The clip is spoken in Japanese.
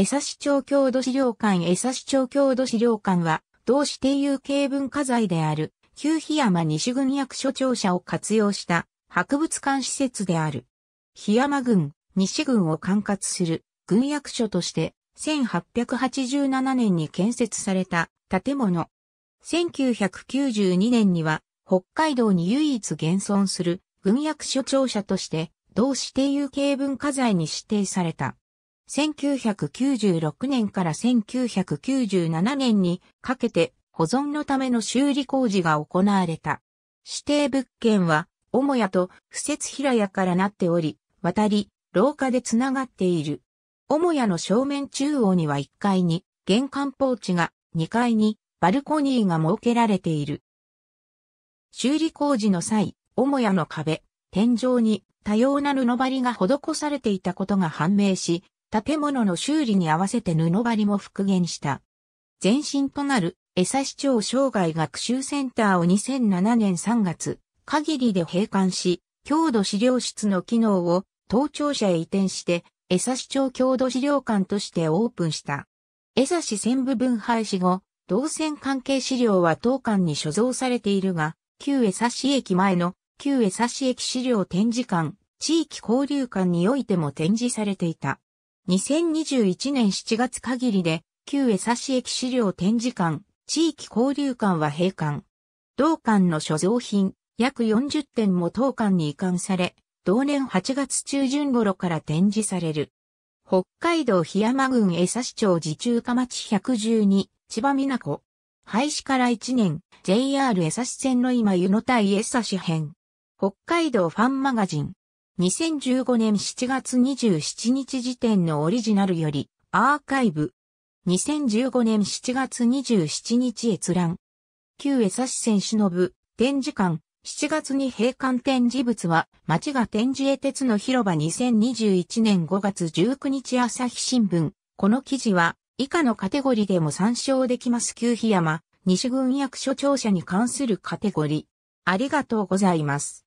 江差町郷土資料館江差町郷土資料館は、同市定有形文化財である、旧日山西郡役所庁舎を活用した博物館施設である。日山郡、西郡を管轄する郡役所として、1887年に建設された建物。1992年には、北海道に唯一現存する郡役所庁舎として、同市定有形文化財に指定された。1996年から1997年にかけて保存のための修理工事が行われた。指定物件は、母屋と不設平屋からなっており、渡り、廊下で繋がっている。母屋の正面中央には1階に、玄関ポーチが、2階に、バルコニーが設けられている。修理工事の際、母屋の壁、天井に多様な布張りが施されていたことが判明し、建物の修理に合わせて布張りも復元した。前身となる江差町生涯学習センターを2007年3月限りで閉館し、郷土資料室の機能を当庁舎へ移転して、江差町郷土資料館としてオープンした。江差線部分廃止後、動線関係資料は当館に所蔵されているが、旧江差駅前の旧江差駅資料展示館、地域交流館においても展示されていた。2021年7月限りで、旧江差駅資料展示館、地域交流館は閉館。同館の所蔵品、約40点も当館に移管され、同年8月中旬頃から展示される。北海道檜山郡江差町自中華町112、千葉美奈子。廃止から1年、JR 江差線の今湯の対江差編。北海道ファンマガジン。2015年7月27日時点のオリジナルより、アーカイブ。2015年7月27日閲覧。旧江差選手の部、展示館。7月に閉館展示物は、町が展示へ鉄の広場2021年5月19日朝日新聞。この記事は、以下のカテゴリーでも参照できます。旧檜山、西郡役所庁舎に関するカテゴリー。ありがとうございます。